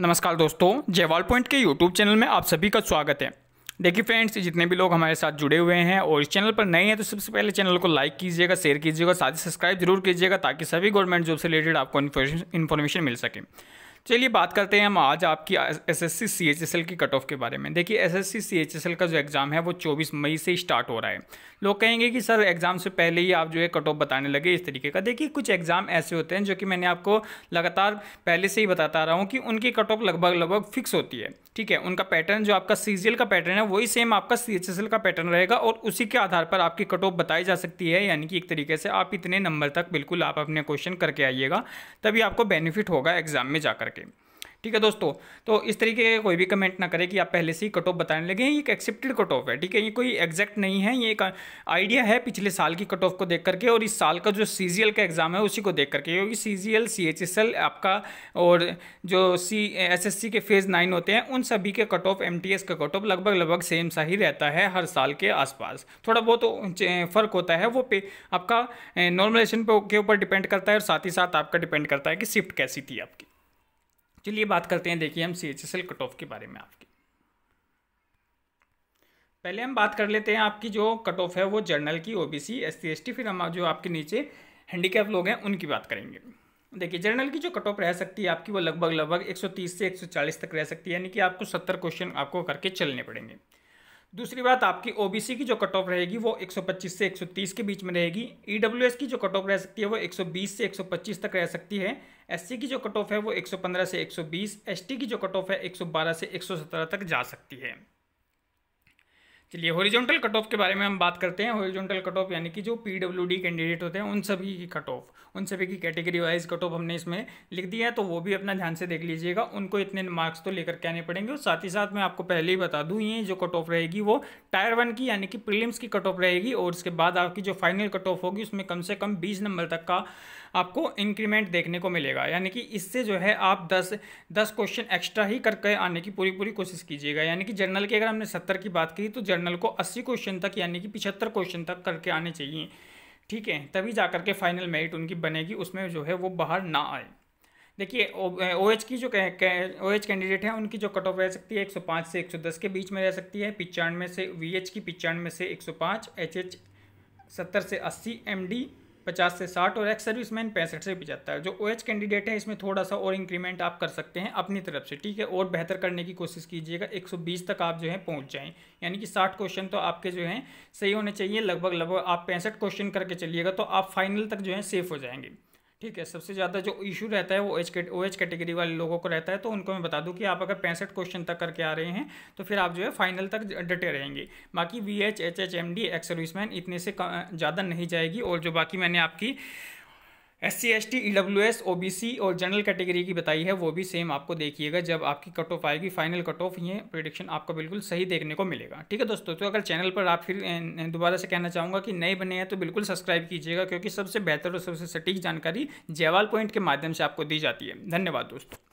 नमस्कार दोस्तों जयवाल पॉइंट के यूट्यूब चैनल में आप सभी का स्वागत है देखिए फ्रेंड्स जितने भी लोग हमारे साथ जुड़े हुए हैं और इस चैनल पर नए हैं तो सबसे पहले चैनल को लाइक कीजिएगा शेयर कीजिएगा साथ ही सब्सक्राइब जरूर कीजिएगा ताकि सभी गवर्नमेंट जॉब से रिलेटेड आपको इन्फॉर्मेशन मिल सके चलिए बात करते हैं हम आज आपकी S S C C H S L की कट ऑफ के बारे में देखिए S S C C H S L का जो एग्ज़ाम है वो चौबीस मई से स्टार्ट हो रहा है लोग कहेंगे कि सर एग्ज़ाम से पहले ही आप जो है कट ऑफ बताने लगे इस तरीके का देखिए कुछ एग्ज़ाम ऐसे होते हैं जो कि मैंने आपको लगातार पहले से ही बताता रहा हूँ कि उनकी कट ऑफ लगभग लगभग फिक्स होती है ठीक है उनका पैटर्न जो आपका सी जी एल का पैटर्न है वही सेम आपका सी एच एस एल का पैटर्न रहेगा और उसी के आधार पर आपकी कट ऑफ बताई जा सकती है यानी कि एक तरीके से आप इतने नंबर तक बिल्कुल आप अपने क्वेश्चन करके आइएगा तभी आपको बेनिफिट होगा एग्ज़ाम में जाकर जाके ठीक है दोस्तों तो इस तरीके का कोई भी कमेंट ना करें कि आप पहले से ही कट ऑफ बताने लगे ये एक एक्सेप्टेड कट ऑफ है ठीक है ये कोई एग्जैक्ट नहीं है ये एक आइडिया है पिछले साल की कट ऑफ को देख करके और इस साल का जो सी का एग्ज़ाम है उसी को देख करके क्योंकि सी जी आपका और जो सी एस के फेज़ नाइन होते हैं उन सभी के कट ऑफ एम का कट ऑफ लगभग लगभग सेम सा ही रहता है हर साल के आसपास थोड़ा बहुत तो फ़र्क होता है वो पे आपका नॉर्मलाइजेशन के ऊपर डिपेंड करता है और साथ ही साथ आपका डिपेंड करता है कि शिफ्ट कैसी थी आपकी चलिए बात करते हैं देखिए हम C H S L cut off के बारे में आपकी पहले हम बात कर लेते हैं आपकी जो कट ऑफ है वो जर्नल की OBC S C S T फिर हम जो आपके नीचे हैंडीकैप लोग हैं उनकी बात करेंगे देखिए जर्नल की जो कट ऑफ रह सकती है आपकी वो लगभग लगभग 130 से 140 तक रह सकती है यानी कि आपको 70 क्वेश्चन आपको करके चलने पड़ेंगे दूसरी बात आपकी सी की जो कट ऑफ रहेगी वो 125 से 130 के बीच में रहेगी एस e की जो कट ऑफ रह सकती है वो 120 से 125 तक रह सकती है एससी की जो कट ऑफ है वो 115 से 120 एसटी की जो कट ऑफ है 112 से 117 तक जा सकती है चलिए हॉरिजॉन्टल कट ऑफ के बारे में हम बात करते हैं हॉरिजॉन्टल कट ऑफ यानी कि जो पी डब्ल्यू डी कैंडिडेट होते हैं उन सभी की कट ऑफ उन सभी की कैटेगरी वाइज कट ऑफ हमने इसमें लिख दिया है तो वो भी अपना ध्यान से देख लीजिएगा उनको इतने मार्क्स तो लेकर के आने पड़ेंगे और साथ ही साथ मैं आपको पहले ही बता दूँ ये जो कट ऑफ रहेगी वो टायर वन की यानी कि प्रिलिम्स की कट ऑफ रहेगी और उसके बाद आपकी जो फाइनल कट ऑफ होगी उसमें कम से कम बीस नंबर तक का आपको इंक्रीमेंट देखने को मिलेगा यानी कि इससे जो है आप दस दस क्वेश्चन एक्स्ट्रा ही करके आने की पूरी पूरी कोशिश कीजिएगा यानी कि जर्नल की अगर हमने सत्तर की बात की तो जर्नल को 80 क्वेश्चन तक यानी कि 75 क्वेश्चन तक करके आने चाहिए ठीक है तभी जा करके फाइनल मेरिट उनकी बनेगी उसमें जो है वो बाहर ना आए देखिए ओ एच की जो ओ एच कैंडिडेट हैं उनकी जो कट ऑफ रह सकती है 105 से 110 के बीच में रह सकती है पिचानवे से वी एच की पिचानवे से 105 एच एच सत्तर से अस्सी एम डी पचास से साठ और एक्स सर्विस मैन पैंसठ से पचहत्तर जो ओ OH कैंडिडेट है इसमें थोड़ा सा और इंक्रीमेंट आप कर सकते हैं अपनी तरफ से ठीक है और बेहतर करने की कोशिश कीजिएगा 120 तक आप जो है पहुंच जाएं यानी कि 60 क्वेश्चन तो आपके जो है सही होने चाहिए लगभग लगभग आप पैंसठ क्वेश्चन करके चलिएगा तो आप फाइनल तक जो है सेफ हो जाएंगे ठीक है सबसे ज़्यादा जो इशू रहता है वो एज ओ एच कैटेगरी वाले लोगों को रहता है तो उनको मैं बता दूं कि आप अगर पैंसठ क्वेश्चन तक करके आ रहे हैं तो फिर आप जो है फाइनल तक डटे रहेंगे बाकी V H H H M D ex serviceman इतने से ज़्यादा नहीं जाएगी और जो बाकी मैंने आपकी S C S T E W S O B C और जनरल कैटेगरी की बताई है वो भी सेम आपको देखिएगा जब आपकी कट ऑफ आएगी फाइनल कट ऑफ ये प्रोडिक्शन आपको बिल्कुल सही देखने को मिलेगा ठीक है दोस्तों तो अगर चैनल पर आप फिर दोबारा से कहना चाहूँगा कि नए बने हैं तो बिल्कुल सब्सक्राइब कीजिएगा क्योंकि सबसे बेहतर और सबसे सटीक जानकारी जयवाल पॉइंट के माध्यम से आपको दी जाती है धन्यवाद दोस्तों